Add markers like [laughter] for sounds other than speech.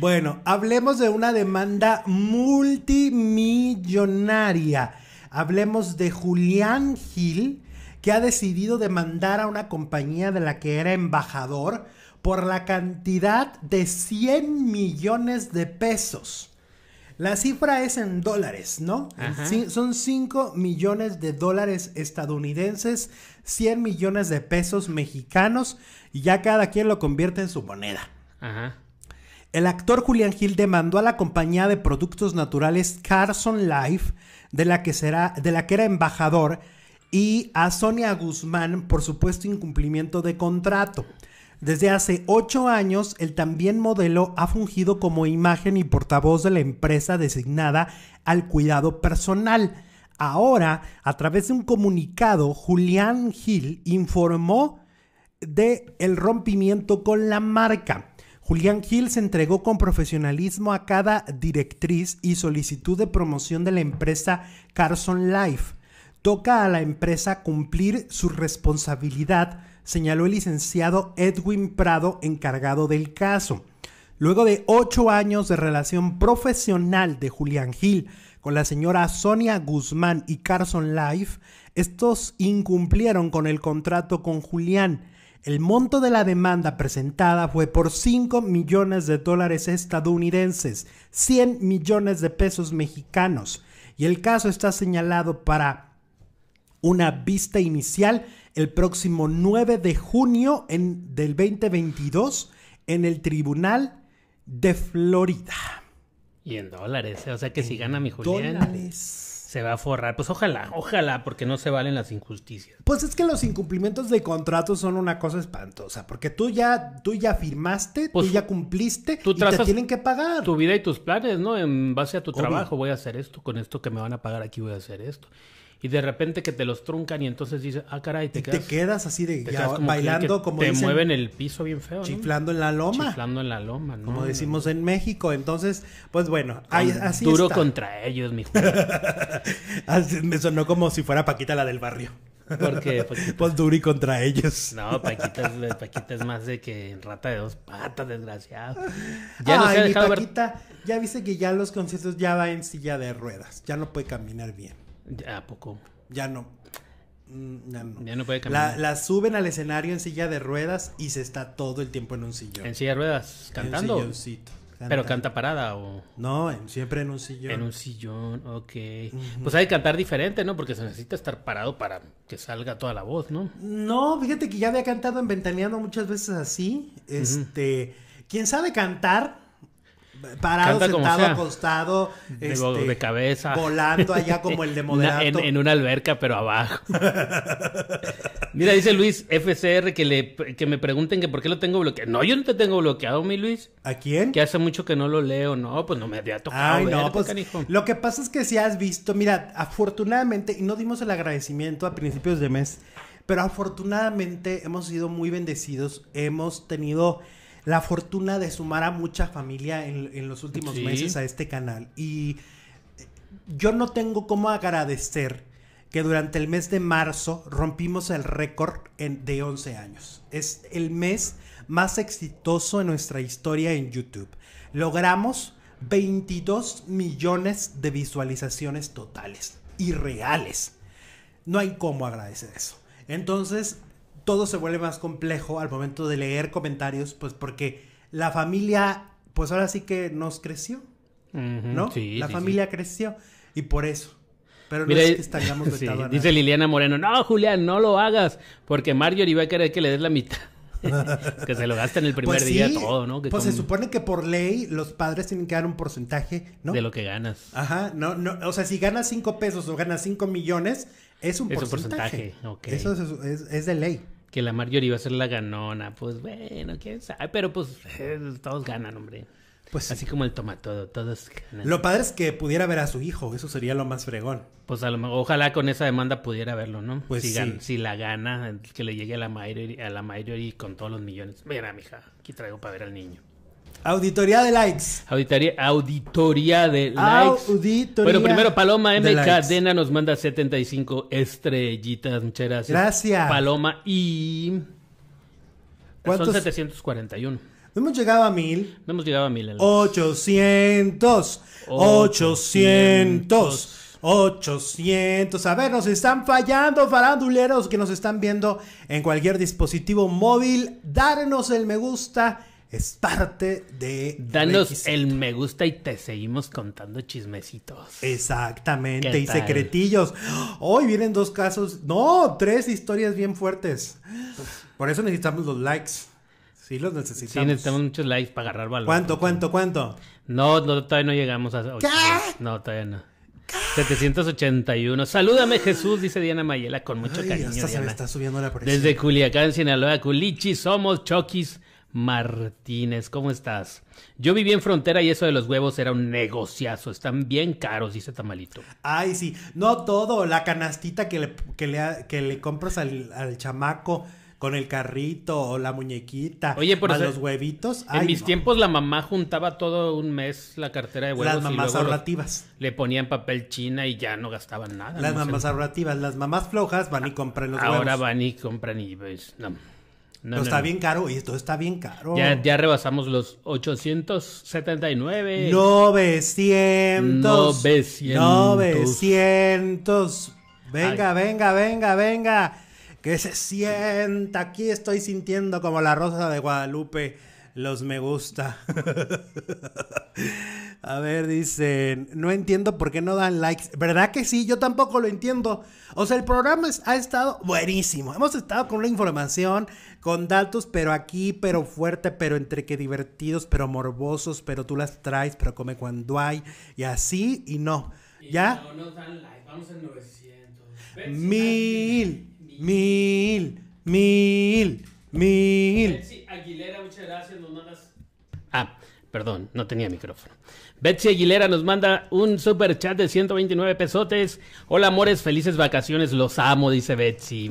Bueno, hablemos de una demanda multimillonaria. Hablemos de Julián Gil, que ha decidido demandar a una compañía de la que era embajador por la cantidad de 100 millones de pesos. La cifra es en dólares, ¿no? son 5 millones de dólares estadounidenses, 100 millones de pesos mexicanos, y ya cada quien lo convierte en su moneda. Ajá. El actor Julián Gil demandó a la compañía de productos naturales Carson Life, de la que, será, de la que era embajador, y a Sonia Guzmán por supuesto incumplimiento de contrato. Desde hace ocho años, el también modelo ha fungido como imagen y portavoz de la empresa designada al cuidado personal. Ahora, a través de un comunicado, Julián Gil informó de el rompimiento con la marca. Julián Gil se entregó con profesionalismo a cada directriz y solicitud de promoción de la empresa Carson Life. Toca a la empresa cumplir su responsabilidad, señaló el licenciado Edwin Prado, encargado del caso. Luego de ocho años de relación profesional de Julián Gil con la señora Sonia Guzmán y Carson Life, estos incumplieron con el contrato con Julián el monto de la demanda presentada fue por 5 millones de dólares estadounidenses, 100 millones de pesos mexicanos, y el caso está señalado para una vista inicial el próximo 9 de junio del 2022 en el Tribunal de Florida. Y en dólares, ¿eh? o sea que si gana mi Julián. Dólares se va a forrar. Pues ojalá, ojalá, porque no se valen las injusticias. Pues es que los incumplimientos de contratos son una cosa espantosa, porque tú ya, tú ya firmaste, tú pues ya cumpliste, y te tienen que pagar. Tu vida y tus planes, ¿no? En base a tu trabajo, voy a hacer esto, con esto que me van a pagar aquí voy a hacer esto y de repente que te los truncan y entonces dices, ah, caray, te, quedas, así de bailando como... Te mueven el piso bien feo. Chiflando en la loma. Chiflando en la loma, Como decimos en México. Entonces, pues bueno, ahí, así Duro contra ellos, mi [laughs] Me sonó como si fuera Paquita la del barrio. Porque [laughs] pues pues y contra ellos. No, Paquita es, más de que rata de dos patas, desgraciado. Ya Ay, Paquita, ya viste que ya los conciertos ya va en silla de ruedas, ya no puede caminar bien. ¿A poco? Mm, ya no. Ya no. puede cambiar. La, suben al escenario en silla de ruedas y se está todo el tiempo en un sillón. ¿En silla de ruedas? ¿Cantando? En silloncito. ¿Pero canta parada o...? No, siempre en un sillón. En un sillón, ok. Pues hay que cantar diferente, ¿no? Porque se necesita estar parado para que salga toda la voz, ¿no? No, fíjate que ya había cantado en Ventaneando muchas veces así. Este... Quien sabe cantar Parado, sentado, acostado, este, de, cabeza, volando allá [laughs] como el de moderato. en, una alberca, pero abajo. Mira, dice Luis FCR que, le, me pregunten que por qué lo tengo bloqueado. No, yo no te tengo bloqueado, mi Luis. ¿A quién? Que hace mucho que no lo leo. No, pues no me había tocado. Ay, pues, Lo que pasa es que si has visto, mira, afortunadamente, y no dimos el agradecimiento a principios de mes, pero afortunadamente hemos sido muy bendecidos. Hemos tenido la fortuna de sumar a mucha familia en, los últimos meses a este canal. Y eh, yo no tengo cómo agradecer que durante el mes de marzo rompimos el récord de 11 años. Es el mes más exitoso en nuestra historia en YouTube. Logramos 22 millones de visualizaciones totales y reales. No hay cómo agradecer eso. Entonces, todo se vuelve más complejo al momento de leer comentarios, pues porque la familia, pues ahora sí que nos creció, ¿no? Sí, la familia creció y por eso. Pero Mira, no es que estaríamos [laughs] Dice Liliana Moreno, no, Julián, no lo hagas, porque Mario va a querer que le des la mitad. [laughs] que se lo en el primer pues día todo, ¿no? pues se supone que por ley los padres tienen que dar un porcentaje, ¿no? De lo que ganas. Ajá, no, no, o sea, si ganas cinco pesos o ganas cinco millones, es un porcentaje. Un Eso es, es, es, de ley que la Marjorie iba a ser la ganona. Pues bueno, quién sabe. Pero pues eh, todos ganan, hombre. Pues Así como el toma todo todos ganan. Lo padre es que pudiera ver a su hijo, eso sería lo más fregón. Pues a lo, mejor, ojalá con esa demanda pudiera verlo, ¿no? Pues si, si la gana, que le llegue a la a la Marjorie con todos los millones. Mira, mija, aquí traigo para ver al niño. Auditoría de likes. Auditoría, auditoría de likes. Pero primero Paloma M. Cadena nos manda 75 estrellitas. Muchas gracias. Gracias. Paloma y... ¿Cuántos? Son 741. hemos llegado a mil. hemos llegado a mil. 800. 800. 800. A ver, nos están fallando, faranduleros que nos están viendo en cualquier dispositivo móvil. Darnos el me gusta es parte de... Danos el me gusta y te seguimos contando chismecitos. Exactamente, y secretillos. Hoy vienen dos casos, no, tres historias bien fuertes. Por eso necesitamos los likes. Sí, los necesitamos. Sí, necesitamos muchos likes para agarrar valor. ¿Cuánto, cuánto, cuánto? No, todavía no llegamos a... No, todavía no. 781. Salúdame Jesús, dice Diana Mayela con mucho cariño. está subiendo la Desde Culiacán, Sinaloa, Culichi, somos Chokis. Martínez, ¿cómo estás? Yo viví en frontera y eso de los huevos era un negociazo. Están bien caros, dice Tamalito. Ay, sí. No todo. La canastita que le, que le compras al, chamaco con el carrito o la muñequita. Oye, por los huevitos. en mis tiempos la mamá juntaba todo un mes la cartera de huevos. Las mamás ahorrativas. Le ponían papel china y ya no gastaban nada. Las mamás ahorrativas, las mamás flojas van y compran los huevos. Ahora van y compran y ves, no. No, está bien caro, y esto está bien caro. Ya, rebasamos los 879. 900. 900. 900. Venga, venga, venga, venga. Que se sienta. Aquí estoy sintiendo como la rosa de Guadalupe los me gusta. [laughs] A ver, dicen, no entiendo por qué no dan likes. ¿Verdad que sí? Yo tampoco lo entiendo. O sea, el programa ha estado buenísimo. Hemos estado con la información, con datos, pero aquí, pero fuerte, pero entre que divertidos, pero morbosos, pero tú las traes, pero come cuando hay, y así, y no. ¿Ya? No, no dan likes, vamos en 900. Mil, mil, mil, mil, mil. mil. Aguilera, muchas gracias, nos mandas. Ah, Perdón, no tenía micrófono. Betsy Aguilera nos manda un super chat de 129 pesotes. Hola amores, felices vacaciones, los amo, dice Betsy.